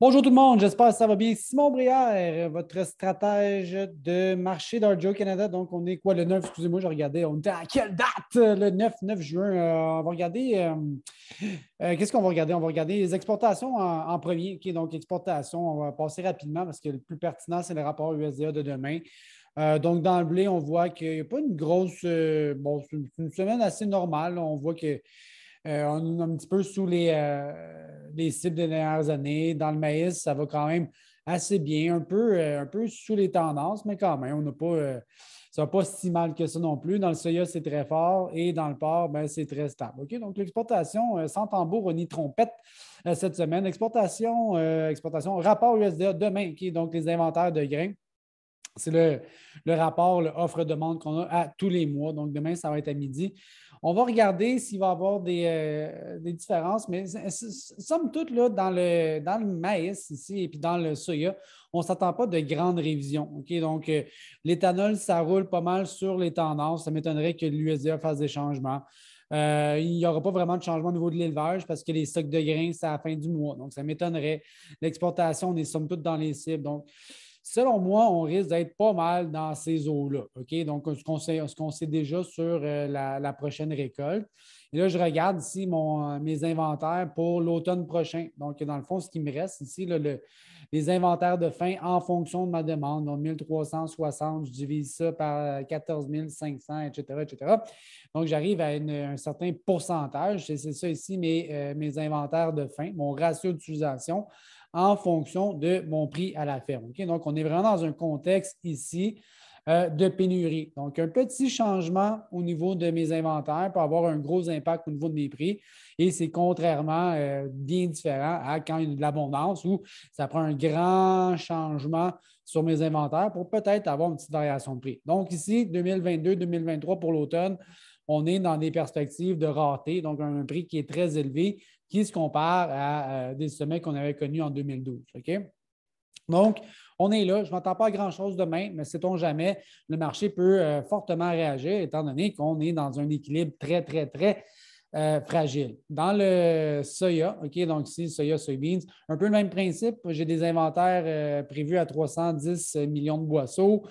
Bonjour tout le monde, j'espère que ça va bien. Simon Brière, votre stratège de marché d'Arjo Canada. Donc, on est quoi le 9? Excusez-moi, j'ai regardé. On était à quelle date? Le 9, 9 juin. Euh, on va regarder. Euh, euh, qu'est-ce qu'on va regarder? On va regarder les exportations en, premier. Okay, donc, exportations, on va passer rapidement parce que le plus pertinent, c'est le rapport USDA de demain. donc, dans le blé, on voit qu'il n'y a pas une grosse. bon, c'est une semaine assez normale. On voit que euh, on est un petit peu sous les, euh, les cibles des dernières années. Dans le maïs, ça va quand même assez bien, un peu, euh, sous les tendances, mais quand même, on n'a pas. va pas si mal que ça non plus. Dans le soya, c'est très fort et dans le porc, ben, c'est très stable. Donc, l'exportation sans tambour ni trompette cette semaine. Exportation, exportation, rapport USDA demain, qui donc les inventaires de grains. C'est le, rapport, l'offre-demande qu'on a à tous les mois. Donc, demain, ça va être à midi. On va regarder s'il va y avoir des, euh, différences, mais somme toute, là, dans, le, le maïs ici et puis dans le soya, on ne s'attend pas de grandes révisions. Donc, euh, l'éthanol, ça roule pas mal sur les tendances. Ça m'étonnerait que l'USDA fasse des changements. Euh, il n'y aura pas vraiment de changement au niveau de l'élevage parce que les stocks de grains, c'est à la fin du mois. Donc, ça m'étonnerait. L'exportation, on est somme toute dans les cibles. Donc, selon moi, on risque d'être pas mal dans ces eaux-là. OK? Donc, ce qu'on sait, déjà sur euh, la prochaine récolte. Et là, je regarde ici euh, mes inventaires pour l'automne prochain. Donc, dans le fond, ce qui me reste ici, les inventaires de fin en fonction de ma demande. Donc, 1360, je divise ça par 14 500, etc. etc. Donc, j'arrive à un certain pourcentage. C'est ça ici, euh, mes, inventaires de fin, mon ratio d'utilisation en fonction de mon prix à la ferme. Donc, on est vraiment dans un contexte ici euh, de pénurie. Donc, un petit changement au niveau de mes inventaires peut avoir un gros impact au niveau de mes prix et c'est contrairement euh, bien différent à quand il y a de l'abondance où ça prend un grand changement sur mes inventaires pour peut-être avoir une petite variation de prix. Donc, ici, 2022-2023 pour l'automne, on est dans des perspectives de rareté, donc un prix qui est très élevé, qui se compare à euh, des sommets qu'on avait connus en 2012. OK? Donc, on est là. Je ne m'attends pas à grand-chose demain, mais sait-on jamais, le marché peut euh, fortement réagir étant donné qu'on est dans un équilibre très, très, très euh, fragile Dans le soya, OK, donc ici, soya, soybeans, un peu le même principe. J'ai des inventaires euh, prévus à 310 millions de boisseaux.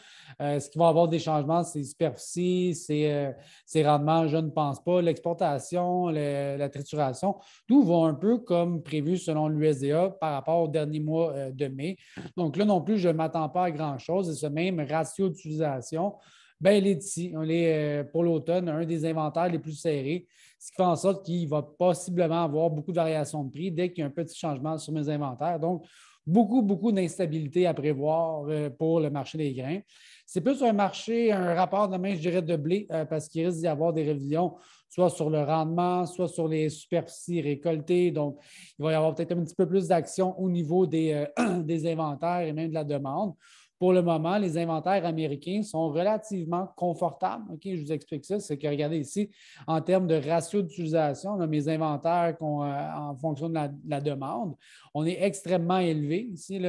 Euh, ce qui va avoir des changements, c'est superficie c'est rendement rendements, je ne pense pas, l'exportation, la trituration. Tout va un peu comme prévu selon l'USDA par rapport au dernier mois de mai. Donc là non plus, je ne m'attends pas à grand-chose. Et ce même ratio d'utilisation bien, elle est On est euh, pour l'automne, un des inventaires les plus serrés, ce qui fait en sorte qu'il va possiblement avoir beaucoup de variations de prix dès qu'il y a un petit changement sur mes inventaires. Donc, beaucoup, beaucoup d'instabilité à prévoir euh, pour le marché des grains. C'est plus un marché, un rapport de main, je dirais, de blé, euh, parce qu'il risque d'y avoir des révisions, soit sur le rendement, soit sur les superficies récoltées. Donc, il va y avoir peut-être un petit peu plus d'action au niveau des, des inventaires et même de la demande. Pour le moment, les inventaires américains sont relativement confortables. Ok, je vous explique ça. C'est que regardez ici, en termes de ratio d'utilisation, on mes inventaires euh, en fonction de la, demande. On est extrêmement élevé ici,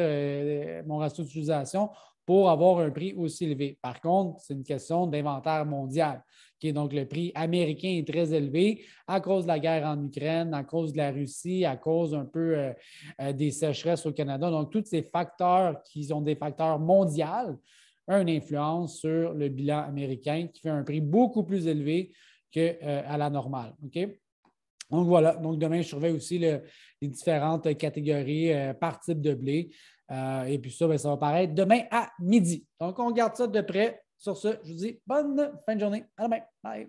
mon ratio d'utilisation pour avoir un prix aussi élevé. Par contre, c'est une question d'inventaire mondial. est donc, le prix américain est très élevé à cause de la guerre en Ukraine, à cause de la Russie, à cause un peu euh, euh, des sécheresses au Canada. Donc, tous ces facteurs qui ont des facteurs mondiaux ont une influence sur le bilan américain qui fait un prix beaucoup plus élevé qu'à euh, la normale. Ok? Donc voilà, donc demain, je surveille aussi les différentes catégories euh, par type de blé. Euh, et puis ça, ben, ça va paraître demain à midi. Donc on garde ça de près. Sur ce, je vous dis bonne fin de journée. À demain. Bye.